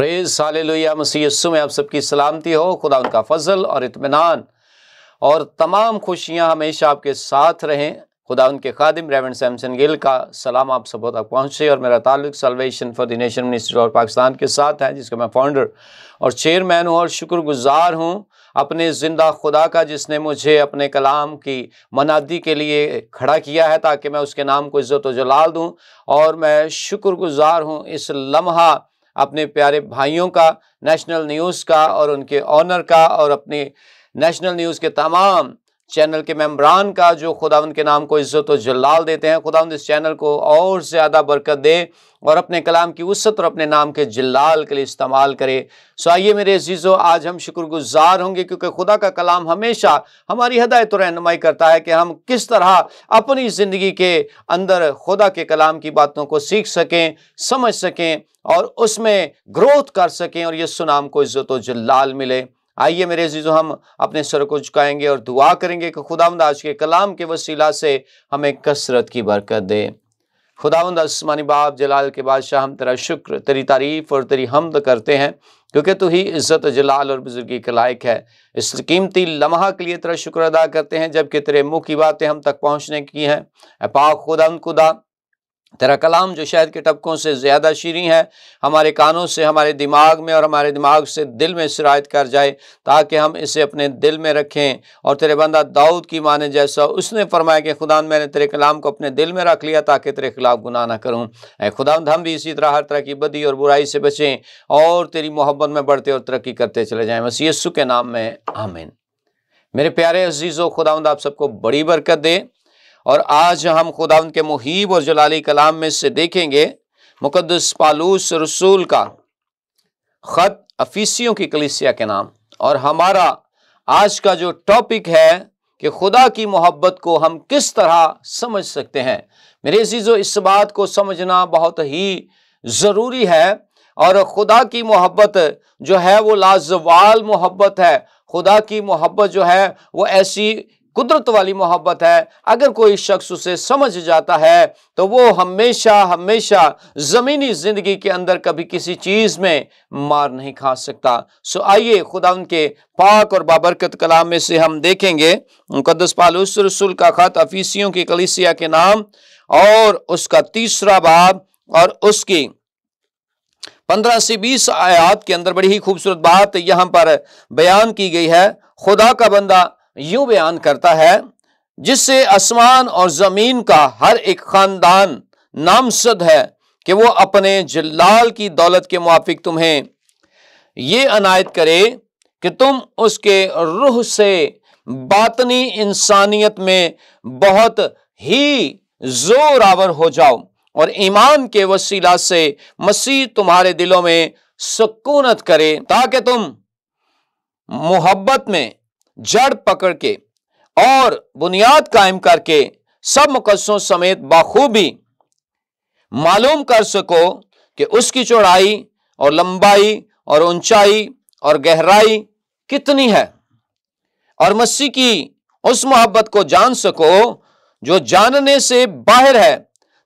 praise सालिया मसीसु में आप सबकी सलामती हो खुदा उनका फजल और इतमान और तमाम खुशियाँ हमेशा आपके साथ रहें खुदा उनके खादिम रेवन सैमसन गिल का सलाम आप सब तक पहुँचे और मेरा ताल्लुक salvation for the nation ministry of Pakistan के साथ है जिसका मैं फाउंडर और चेयरमैन हूँ और शुक्रगुजार हूँ अपने ज़िंदा खुदा का जिसने मुझे अपने कलाम की मनादी के लिए खड़ा किया है ताकि मैं उसके नाम को इज़्ज़त जलाल दूँ और मैं शुक्रगुजार हूँ इस लम्हा अपने प्यारे भाइयों का नेशनल न्यूज़ का और उनके ऑनर का और अपने नेशनल न्यूज़ के तमाम चैनल के मेम्बरान का जो खुदावंद के नाम को इज़्ज़त और जलाल देते हैं खुदावंद इस चैनल को और ज़्यादा बरकत दे और अपने कलाम की वसत और अपने नाम के जलाल के लिए इस्तेमाल करे सो आइए मेरे अजीज़ों आज हम शुक्रगुजार होंगे क्योंकि खुदा का कलाम हमेशा हमारी हदायत तो रहनुमाई करता है कि हम किस तरह अपनी ज़िंदगी के अंदर खुदा के कलाम की बातों को सीख सकें समझ सकें और उसमें ग्रोथ कर सकें और ये सुनाम को इज़्ज़त व जलाल मिले आइए मेरे जीजो हम अपने सर को झुकाएंगे और दुआ करेंगे कि खुदावंद आज के कलाम के वसीला से हमें कसरत की बरकत दे खुदावंद आसमानी बाप जलाल के बादशाह हम तेरा शुक्र तेरी तारीफ़ और तेरी हमद करते हैं क्योंकि तू ही इज़्ज़त जलाल और बुजुर्गी के लायक है इस कीमती लम्हा के लिए तेरा शुक्र अदा करते हैं जबकि तेरे मुँह की बातें हम तक पहुँचने की हैं अपाक खुदा खुदा तेरा कलाम जो शायद के टपकों से ज़्यादा शीरी है हमारे कानों से हमारे दिमाग में और हमारे दिमाग से दिल में शरात कर जाए ताकि हम इसे अपने दिल में रखें और तेरे बंदा दाऊद की माने जैसा उसने फरमाया कि खुदा मैंने तेरे कलाम को अपने दिल में रख लिया ताकि तेरे खिलाफ गुनाह ना करूँ खुदा हम भी इसी तरह हर तरह की बदी और बुराई से बचें और तेरी मोहब्बत में बढ़ते और तरक्की करते चले जाएँ बस यस्सु के नाम में आमिन मेरे प्यारे अजीज़ो खुदा आप सबको बड़ी बरकत दे और आज हम खुदा उनके मुहिब और जलाली कलाम में से देखेंगे मुकदस पालूस रसूल का ख़त अफीसियों की कलिसिया के नाम और हमारा आज का जो टॉपिक है कि खुदा की मोहब्बत को हम किस तरह समझ सकते हैं मेरे चीज़ों इस बात को समझना बहुत ही ज़रूरी है और खुदा की मोहब्बत जो है वो लाजवाल मोहब्बत है खुदा की मोहब्बत जो है वो ऐसी कुदरत वाली मोहब्बत है अगर कोई शख्स उसे समझ जाता है तो वो हमेशा हमेशा ज़मीनी ज़िंदगी के अंदर कभी किसी चीज़ में मार नहीं खा सकता सो आइए खुदा उनके पाक और बाबरकत कलाम में से हम देखेंगे मुकदस पालूस रसूल का ख़त अफीसियों की कलिसिया के नाम और उसका तीसरा बाब और उसकी पंद्रह से बीस आयात के अंदर बड़ी ही खूबसूरत बात यहाँ पर बयान की गई है खुदा का बंदा यूं बयान करता है जिससे आसमान और ज़मीन का हर एक ख़ानदान नामसद है कि वो अपने जलाल की दौलत के मुआफिक तुम्हें ये अनायत करे कि तुम उसके रूह से बातनी इंसानियत में बहुत ही जोर आवर हो जाओ और ईमान के वसीला से मसीह तुम्हारे दिलों में सुकूनत करे ताकि तुम मोहब्बत में जड़ पकड़ के और बुनियाद कायम करके सब मुकदसों समेत बाखूबी मालूम कर सको कि उसकी चौड़ाई और लंबाई और ऊंचाई और गहराई कितनी है और मसीह की उस मोहब्बत को जान सको जो जानने से बाहर है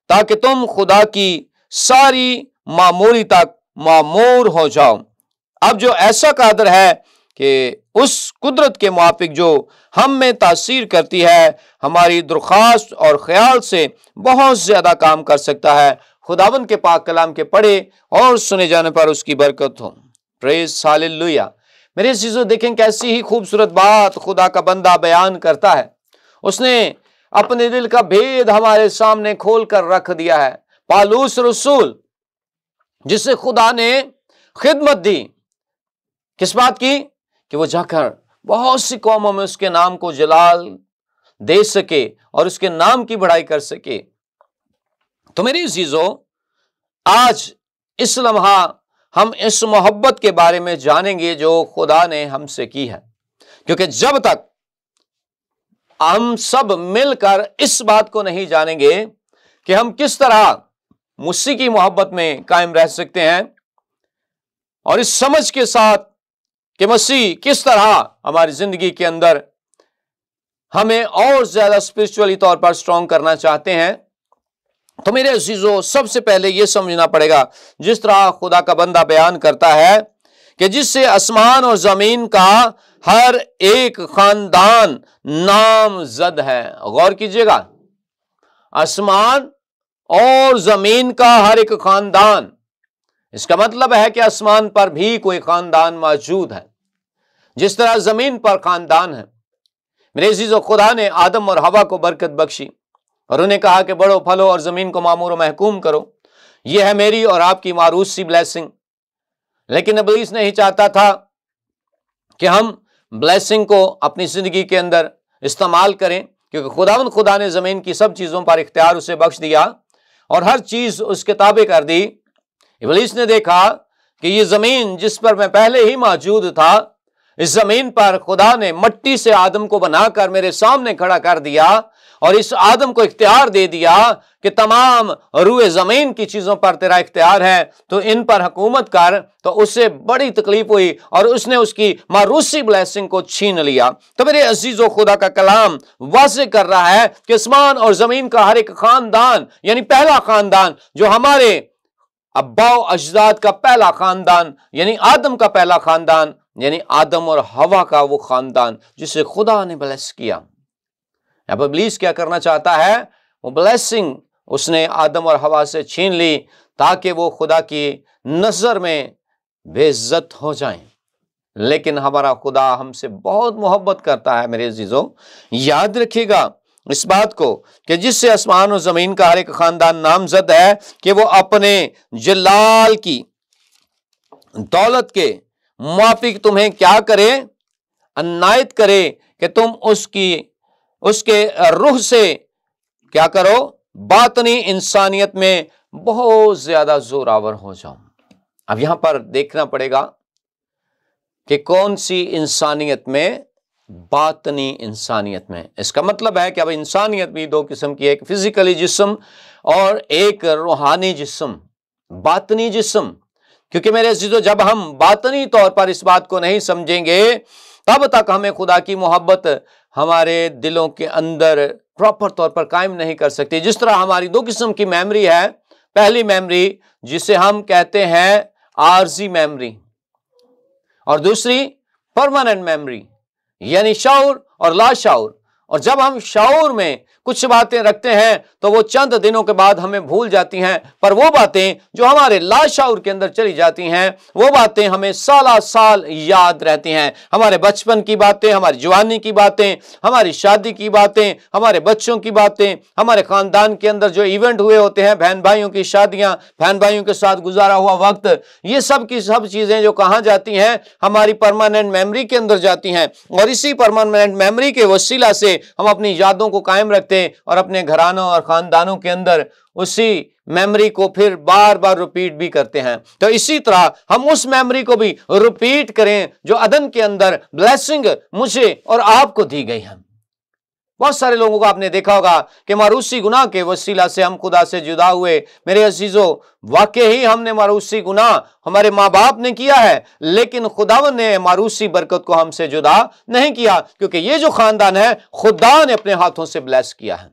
ताकि तुम खुदा की सारी मामूली तक मामूर हो जाओ अब जो ऐसा कादर है कि उस कुदरत के मुआफिक जो हम में तासीर करती है हमारी दरख्वास्त और ख्याल से बहुत ज़्यादा काम कर सकता है खुदावन के पाक कलाम के पढ़े और सुने जाने पर उसकी बरकत हो प्रेस मेरे चीज़ों देखें कैसी ही खूबसूरत बात खुदा का बंदा बयान करता है उसने अपने दिल का भेद हमारे सामने खोल कर रख दिया है पालूस रसूल जिसे खुदा ने खिदमत दी किस बात की कि वो जाकर बहुत सी कौमों में उसके नाम को जलाल दे सके और उसके नाम की बढ़ाई कर सके तो मेरी चीज़ों आज इस लम्हा हम इस मोहब्बत के बारे में जानेंगे जो खुदा ने हमसे की है क्योंकि जब तक हम सब मिलकर इस बात को नहीं जानेंगे कि हम किस तरह मुसी की मोहब्बत में कायम रह सकते हैं और इस समझ के साथ कि मसीह किस तरह हमारी ज़िंदगी के अंदर हमें और ज़्यादा स्पिरिचुअली तौर पर स्ट्रॉन्ग करना चाहते हैं तो मेरे अजीज़ों सबसे पहले यह समझना पड़ेगा जिस तरह खुदा का बंदा बयान करता है कि जिससे आसमान और ज़मीन का हर एक ख़ानदान नामजद है गौर कीजिएगा आसमान और ज़मीन का हर एक ख़ानदान इसका मतलब है कि आसमान पर भी कोई खानदान मौजूद है जिस तरह ज़मीन पर खानदान है मेरे अजीज़ खुदा ने आदम और हवा को बरकत बख्शी और उन्हें कहा कि बड़ो फलो और ज़मीन को मामूर महकूम करो यह है मेरी और आपकी मारूस ब्लैसिंग लेकिन अबलीस नहीं चाहता था कि हम ब्लैसिंग को अपनी ज़िंदगी के अंदर इस्तेमाल करें क्योंकि खुदावन खुदा ने ज़मीन की सब चीज़ों पर इख्तियार उसे बख्श दिया और हर चीज़ उसके ताबे कर दी इबलीस ने देखा कि ये जमीन जिस पर मैं पहले ही मौजूद था इस जमीन पर खुदा ने मट्टी से आदम को बनाकर मेरे सामने खड़ा कर दिया और इस आदम को इख्तियार दे दिया कि तमाम रूए ज़मीन की चीज़ों पर तेरा इख्तियार है तो इन पर हुकूमत कर तो उससे बड़ी तकलीफ हुई और उसने उसकी मारूसी ब्लैसिंग को छीन लिया तो मेरे अजीज़ खुदा का कलाम वाज कर रहा है कि आसमान और ज़मीन का हर एक ख़ानदान यानी पहला ख़ानदान जो हमारे अब्बाओ अजदाद का पहला ख़ानदान यानी आदम का पहला ख़ानदान यानी आदम और हवा का वो ख़ानदान जिसे खुदा ने ब्लेस किया यहाँ पर ब्लीस क्या करना चाहता है वो ब्लेसिंग उसने आदम और हवा से छीन ली ताकि वो खुदा की नज़र में बेज़त हो जाए लेकिन हमारा खुदा हमसे बहुत मोहब्बत करता है मेरे जीजों याद रखिएगा इस बात को कि जिससे आसमान और ज़मीन का हर एक ख़ानदान नामजद है कि वो अपने जलाल की दौलत के मुआफिक तुम्हें क्या करे अनायत करे कि तुम उसकी उसके रूह से क्या करो बातनी इंसानियत में बहुत ज़्यादा जोरावर हो जाओ अब यहां पर देखना पड़ेगा कि कौन सी इंसानियत में बातनी इंसानियत में इसका मतलब है कि अब इंसानियत भी दो किस्म की एक फ़िज़िकली जिसम और एक रूहानी जिसम बातनी जिसम क्योंकि मेरे अजीज़ों जब हम बातनी तौर पर इस बात को नहीं समझेंगे तब तक हमें खुदा की मोहब्बत हमारे दिलों के अंदर प्रॉपर तौर पर कायम नहीं कर सकती जिस तरह हमारी दो किस्म की मेमरी है पहली मेमरी जिसे हम कहते हैं आरजी मेमरी और दूसरी परमानेंट मेमरी यानी शौर और लाशौर और जब हम शौर में कुछ बातें रखते हैं तो वो चंद दिनों के बाद हमें भूल जाती हैं पर वो बातें जो हमारे लाशाउर के अंदर चली जाती हैं वो बातें हमें साल साल याद रहती हैं हमारे बचपन की बातें हमारी जवानी की बातें हमारी शादी की बातें हमारे बच्चों की बातें हमारे खानदान के अंदर जो इवेंट हुए होते हैं बहन भाइयों की शादियां बहन भाइयों के साथ गुजारा हुआ वक्त ये सब की सब चीज़ें जो कहाँ जाती हैं हमारी परमानेंट मेमोरी के अंदर जाती हैं और इसी परमानेंट मेमोरी के वसीला से हम अपनी यादों को कायम रखते करते और अपने घरानों और ख़ानदानों के अंदर उसी मेमोरी को फिर बार बार रिपीट भी करते हैं तो इसी तरह हम उस मेमोरी को भी रिपीट करें जो अदन के अंदर ब्लेसिंग मुझे और आपको दी गई है बहुत सारे लोगों को आपने देखा होगा कि मारूसी गुना के वसीला से हम खुदा से जुदा हुए मेरे अजीजों वाकई ही हमने मारूसी गुना हमारे माँ बाप ने किया है लेकिन खुदावन ने मारूसी बरकत को हमसे जुदा नहीं किया क्योंकि ये जो खानदान है खुदा ने अपने हाथों से ब्लेस किया है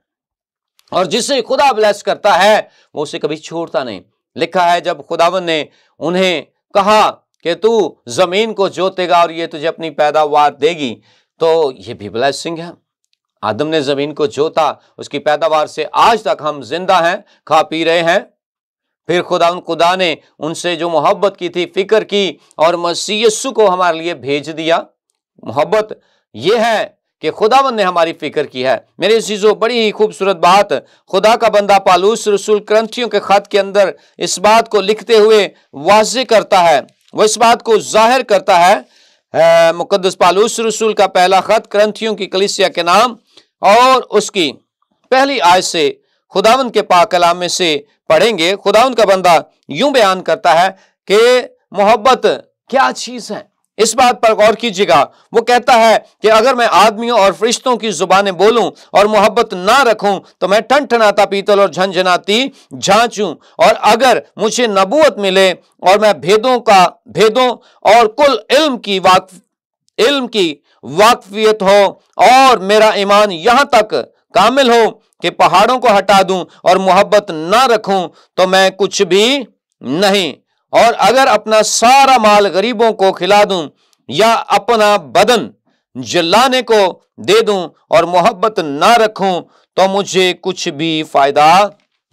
और जिसे खुदा ब्लेस करता है वो उसे कभी छोड़ता नहीं लिखा है जब खुदावन ने उन्हें कहा कि तू जमीन को जोतेगा और ये तुझे अपनी पैदावार देगी तो ये भी ब्लैसिंग है आदम ने जमीन को जोता उसकी पैदावार से आज तक हम जिंदा हैं खा पी रहे हैं फिर खुदा उन खुदा ने उनसे जो मोहब्बत की थी फिक्र की और मसीह को हमारे लिए भेज दिया मोहब्बत यह है कि खुदावन ने हमारी फिक्र की है मेरे चीज़ों बड़ी ही खूबसूरत बात खुदा का बंदा पालूस रसूल क्रंथियों के खत के अंदर इस बात को लिखते हुए वाज करता है वह इस बात को जाहिर करता है मुकदस पालूस रसूल का पहला खत क्रंथियों की कलिसिया के नाम और उसकी पहली आय से खुदावन के पाक में से पढ़ेंगे खुदावन का बंदा यूं बयान करता है कि मोहब्बत क्या चीज है इस बात पर गौर कीजिएगा वो कहता है कि अगर मैं आदमियों और फरिश्तों की जुबानें बोलूं और मोहब्बत ना रखूं तो मैं ठन ठनाता पीतल और झंझनाती झांचूं और अगर मुझे नबूत मिले और मैं भेदों का भेदों और कुल इल्म की वाक इल्म की वाकफियत हो और मेरा ईमान यहाँ तक कामिल हो कि पहाड़ों को हटा दूं और मोहब्बत ना रखूं तो मैं कुछ भी नहीं और अगर अपना सारा माल गरीबों को खिला दूं या अपना बदन जलाने को दे दूं और मोहब्बत ना रखूं तो मुझे कुछ भी फायदा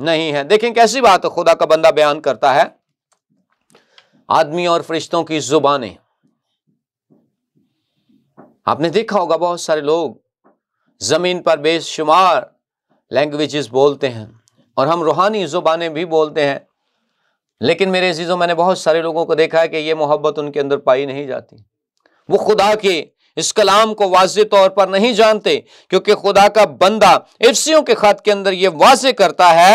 नहीं है देखें कैसी बात खुदा का बंदा बयान करता है आदमी और फरिश्तों की जुबानें आपने देखा होगा बहुत सारे लोग ज़मीन पर बेशुमार लैंग्वेजेस बोलते हैं और हम रूहानी ज़ुबानें भी बोलते हैं लेकिन मेरे अजीज़ों मैंने बहुत सारे लोगों को देखा है कि ये मोहब्बत उनके अंदर पाई नहीं जाती वो खुदा के इस कलाम को वाज तौर पर नहीं जानते क्योंकि खुदा का बंदा इफ्सियों के खत के अंदर ये वाज करता है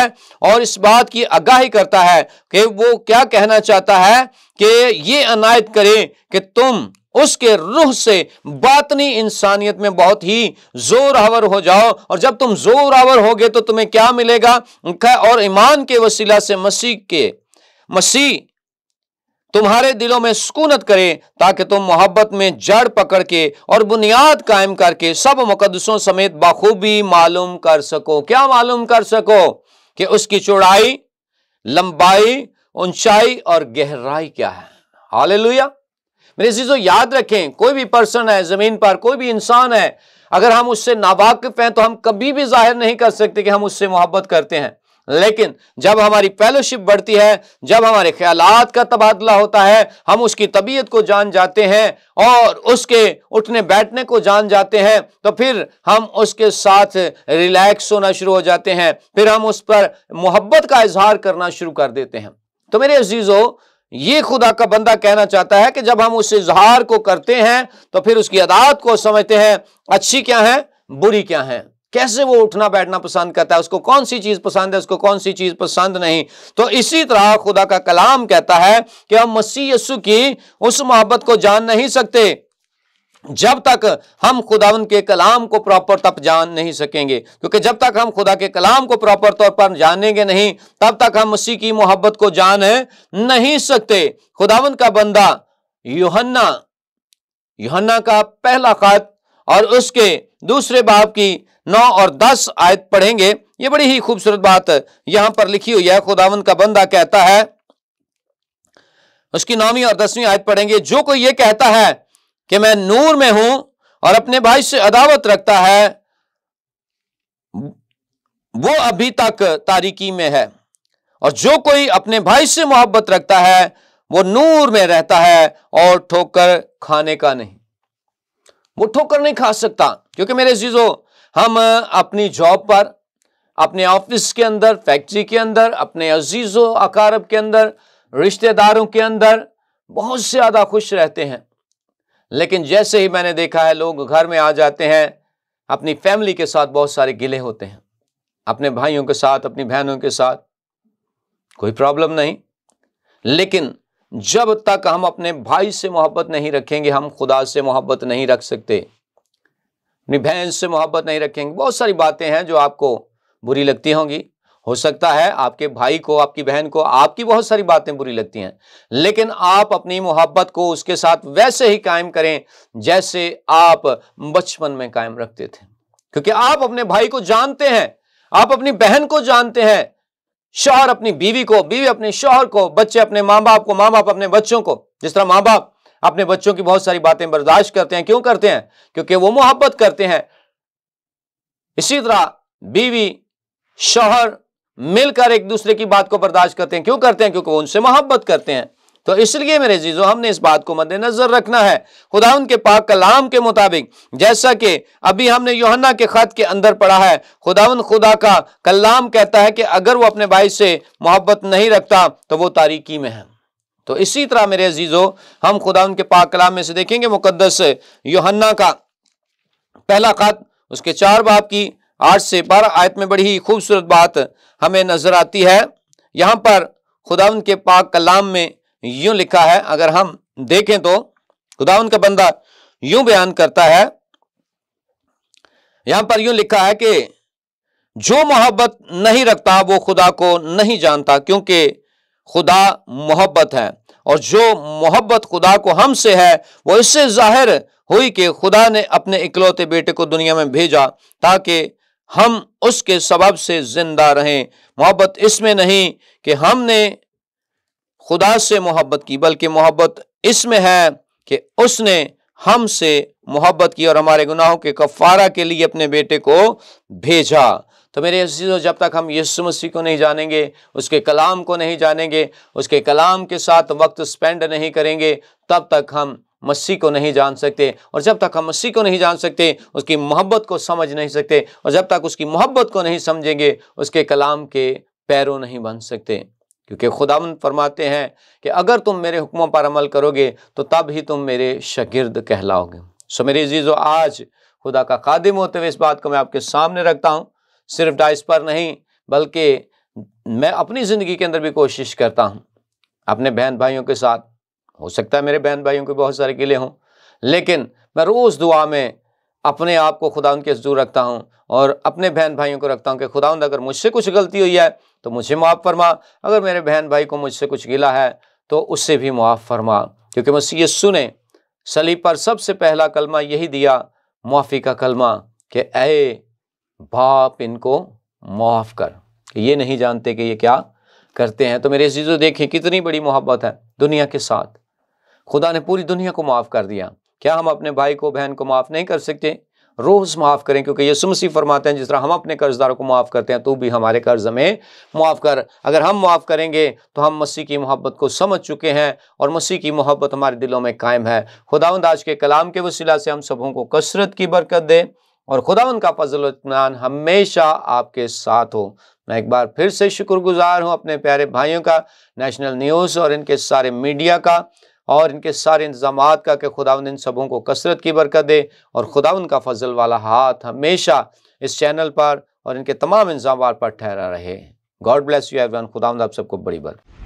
और इस बात की आगाही करता है कि वो क्या कहना चाहता है कि ये अनायत करें कि तुम उसके रूह से बातनी इंसानियत में बहुत ही जोर आवर हो जाओ और जब तुम जोर आवर होगे तो तुम्हें क्या मिलेगा और ईमान के वसीला से मसीह के मसीह तुम्हारे दिलों में सुकूनत करे ताकि तुम मोहब्बत में जड़ पकड़ के और बुनियाद कायम करके सब मुकदसों समेत बखूबी मालूम कर सको क्या मालूम कर सको कि उसकी चौड़ाई लंबाई ऊंचाई और गहराई क्या है हाल मेरे चीज़ों याद रखें कोई भी पर्सन है ज़मीन पर कोई भी इंसान है अगर हम उससे नावाकिफ हैं तो हम कभी भी जाहिर नहीं कर सकते कि हम उससे मोहब्बत करते हैं लेकिन जब हमारी फेलोशिप बढ़ती है जब हमारे ख्याल का तबादला होता है हम उसकी तबीयत को जान जाते हैं और उसके उठने बैठने को जान जाते हैं तो फिर हम उसके साथ रिलैक्स होना शुरू हो जाते हैं फिर हम उस पर मोहब्बत का इजहार करना शुरू कर देते हैं तो मेरे अजीज़ों ये खुदा का बंदा कहना चाहता है कि जब हम उस इजहार को करते हैं तो फिर उसकी अदात को समझते हैं अच्छी क्या है बुरी क्या है कैसे वो उठना बैठना पसंद करता है उसको कौन सी चीज़ पसंद है उसको कौन सी चीज़ पसंद नहीं तो इसी तरह खुदा का कलाम कहता है कि हम मसीह यस्सु की उस मोहब्बत को जान नहीं सकते जब तक हम खुदावन के कलाम को प्रॉपर तप जान नहीं सकेंगे क्योंकि जब तक हम खुदा के कलाम को प्रॉपर तौर पर जानेंगे नहीं तब तक हम मसीह की मोहब्बत को जान नहीं सकते खुदावन का बंदा योहन्ना योहन्ना का पहला खत और उसके दूसरे बाप की नौ और दस आयत पढ़ेंगे ये बड़ी ही खूबसूरत बात यहां पर लिखी हुई है खुदावन का बंदा कहता है उसकी नौवीं और दसवीं आयत पढ़ेंगे जो कोई ये कहता है कि मैं नूर में हूं और अपने भाई से अदावत रखता है वो अभी तक तारीकी में है और जो कोई अपने भाई से मोहब्बत रखता है वो नूर में रहता है और ठोकर खाने का नहीं वो ठोकर नहीं खा सकता क्योंकि मेरे जीजो हम अपनी जॉब पर अपने ऑफिस के अंदर फैक्ट्री के अंदर अपने अजीज़ों अकारब के अंदर रिश्तेदारों के अंदर बहुत ज़्यादा खुश रहते हैं लेकिन जैसे ही मैंने देखा है लोग घर में आ जाते हैं अपनी फैमिली के साथ बहुत सारे गिले होते हैं अपने भाइयों के साथ अपनी बहनों के साथ कोई प्रॉब्लम नहीं लेकिन जब तक हम अपने भाई से मोहब्बत नहीं रखेंगे हम खुदा से मोहब्बत नहीं रख सकते अपनी बहन से मोहब्बत नहीं रखेंगे बहुत सारी बातें हैं जो आपको बुरी लगती होंगी हो सकता है आपके भाई को आपकी बहन को आपकी बहुत सारी बातें बुरी लगती हैं लेकिन आप अपनी मोहब्बत को उसके साथ वैसे ही कायम करें जैसे आप बचपन में कायम रखते थे क्योंकि आप अपने भाई को जानते हैं आप अपनी बहन को जानते हैं शोहर अपनी बीवी को बीवी अपने शोहर को बच्चे अपने माँ बाप को माँ बाप अपने बच्चों को जिस तरह माँ बाप अपने बच्चों की बहुत सारी बातें बर्दाश्त करते हैं क्यों करते हैं क्योंकि वो मोहब्बत करते हैं इसी तरह बीवी शोहर मिलकर एक दूसरे की बात को बर्दाश्त करते हैं क्यों करते हैं क्योंकि वो उनसे मोहब्बत करते हैं तो इसलिए मेरे जीजो हमने इस बात को मद्देनजर रखना है खुदा उनके पाक कलाम के मुताबिक जैसा कि अभी हमने योहन्ना के खत के अंदर पढ़ा है खुदाउन खुदा का कलाम कहता है कि अगर वो अपने भाई से मोहब्बत नहीं रखता तो वो तारीकी में है तो इसी तरह मेरे अजीजो हम खुदा उनके पाक कलाम में से देखेंगे मुकदस योहन्ना का पहला खत उसके चार बाप की आठ से बारह आयत में बड़ी ही खूबसूरत बात हमें नजर आती है यहाँ पर खुदावन के पाक कलाम में यूं लिखा है अगर हम देखें तो खुदावन का बंदा यूं बयान करता है यहां पर यूं लिखा है कि जो मोहब्बत नहीं रखता वो खुदा को नहीं जानता क्योंकि खुदा मोहब्बत है और जो मोहब्बत खुदा को हमसे है वो इससे जाहिर हुई कि खुदा ने अपने इकलौते बेटे को दुनिया में भेजा ताकि हम उसके सबब से ज़िंदा रहें मोहब्बत इसमें नहीं कि हमने खुदा से मोहब्बत की बल्कि मोहब्बत इसमें है कि उसने हमसे मोहब्बत की और हमारे गुनाहों के कफ़ारा के लिए अपने बेटे को भेजा तो मेरे अजीज़ों जब तक हम यीशु मसीह को नहीं जानेंगे उसके कलाम को नहीं जानेंगे उसके कलाम के साथ वक्त स्पेंड नहीं करेंगे तब तक हम मसीह को नहीं जान सकते और जब तक हम मसीह को नहीं जान सकते उसकी मोहब्बत को समझ नहीं सकते और जब तक उसकी मोहब्बत को नहीं समझेंगे उसके कलाम के पैरों नहीं बन सकते क्योंकि खुदा फरमाते हैं कि अगर तुम मेरे हुक्मों पर अमल करोगे तो तब ही तुम मेरे शगिर्द कहलाओगे सो मेरे जीजो आज खुदा का कादिम होते हुए इस बात को मैं आपके सामने रखता हूँ सिर्फ डाइस पर नहीं बल्कि मैं अपनी ज़िंदगी के अंदर भी कोशिश करता हूँ अपने बहन भाइयों के साथ हो सकता है मेरे बहन भाइयों के बहुत सारे गिले हों लेकिन मैं रोज़ दुआ में अपने आप को खुदा उनके हजूर रखता हूँ और अपने बहन भाइयों को रखता हूँ कि खुदा अगर मुझसे कुछ गलती हुई है तो मुझे मुआफ़ फरमा अगर मेरे बहन भाई को मुझसे कुछ गिला है तो उससे भी मुआफ़ फरमा क्योंकि मसीह यस्सु ने सली पर सबसे पहला कलमा यही दिया मुआफ़ी का कलमा कि ए बाप इनको मुआफ़ कर ये नहीं जानते कि ये क्या करते हैं तो मेरे चीज़ों देखें कितनी बड़ी मोहब्बत है दुनिया के साथ खुदा ने पूरी दुनिया को माफ़ कर दिया क्या हम अपने भाई को बहन को माफ़ नहीं कर सकते रोज़ माफ़ करें क्योंकि ये सुमसी फरमाते हैं जिस तरह हम अपने कर्जदारों को माफ़ करते हैं तो भी हमारे कर्ज में माफ़ कर अगर हम माफ़ करेंगे तो हम मसीह की मोहब्बत को समझ चुके हैं और मसीह की मोहब्बत हमारे दिलों में कायम है खुदावंद आज के कलाम के वसीला से हम सबों को कसरत की बरकत दे और खुदावंद का फजल इतमान हमेशा आपके साथ हो मैं एक बार फिर से शुक्रगुजार हूँ अपने प्यारे भाइयों का नेशनल न्यूज़ और इनके सारे मीडिया का और इनके सारे इंतजाम का कि खुदा इन सबों को कसरत की बरकत दे और खुदा उनका फजल वाला हाथ हमेशा इस चैनल पर और इनके तमाम इंजाम पर ठहरा रहे गॉड ब्लेस यू एवरीवन खुदा आप सबको बड़ी बरकत